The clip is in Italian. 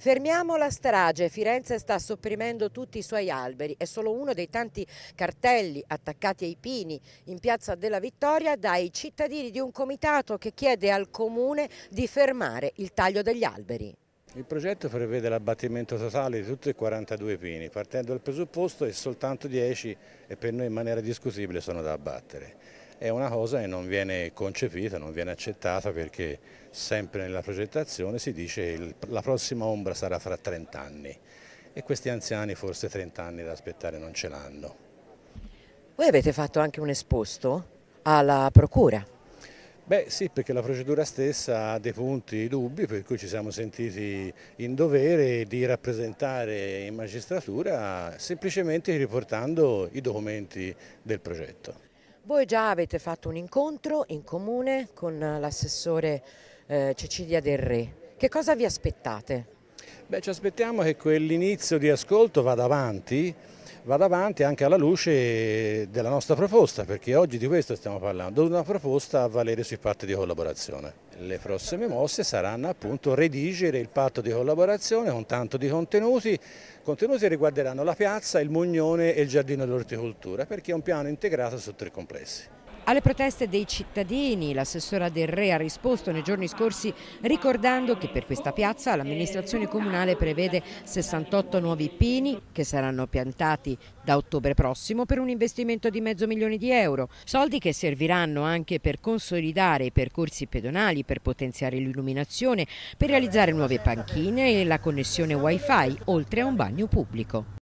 Fermiamo la strage, Firenze sta sopprimendo tutti i suoi alberi, è solo uno dei tanti cartelli attaccati ai pini in piazza della Vittoria dai cittadini di un comitato che chiede al comune di fermare il taglio degli alberi. Il progetto prevede l'abbattimento totale di tutti e 42 pini, partendo dal presupposto che soltanto 10 e per noi in maniera discutibile sono da abbattere è una cosa che non viene concepita, non viene accettata perché sempre nella progettazione si dice che la prossima ombra sarà fra 30 anni e questi anziani forse 30 anni da aspettare non ce l'hanno. Voi avete fatto anche un esposto alla procura? Beh sì, perché la procedura stessa ha dei punti dubbi per cui ci siamo sentiti in dovere di rappresentare in magistratura semplicemente riportando i documenti del progetto. Voi già avete fatto un incontro in comune con eh, l'assessore eh, Cecilia Del Re. Che cosa vi aspettate? Beh, ci aspettiamo che quell'inizio di ascolto vada avanti va davanti anche alla luce della nostra proposta, perché oggi di questo stiamo parlando, una proposta a valere sui patti di collaborazione. Le prossime mosse saranno appunto redigere il patto di collaborazione con tanto di contenuti, contenuti che riguarderanno la piazza, il Mugnone e il giardino dell'orticoltura, perché è un piano integrato su tre complessi. Alle proteste dei cittadini l'assessora Del Re ha risposto nei giorni scorsi ricordando che per questa piazza l'amministrazione comunale prevede 68 nuovi pini che saranno piantati da ottobre prossimo per un investimento di mezzo milione di euro, soldi che serviranno anche per consolidare i percorsi pedonali, per potenziare l'illuminazione, per realizzare nuove panchine e la connessione wifi oltre a un bagno pubblico.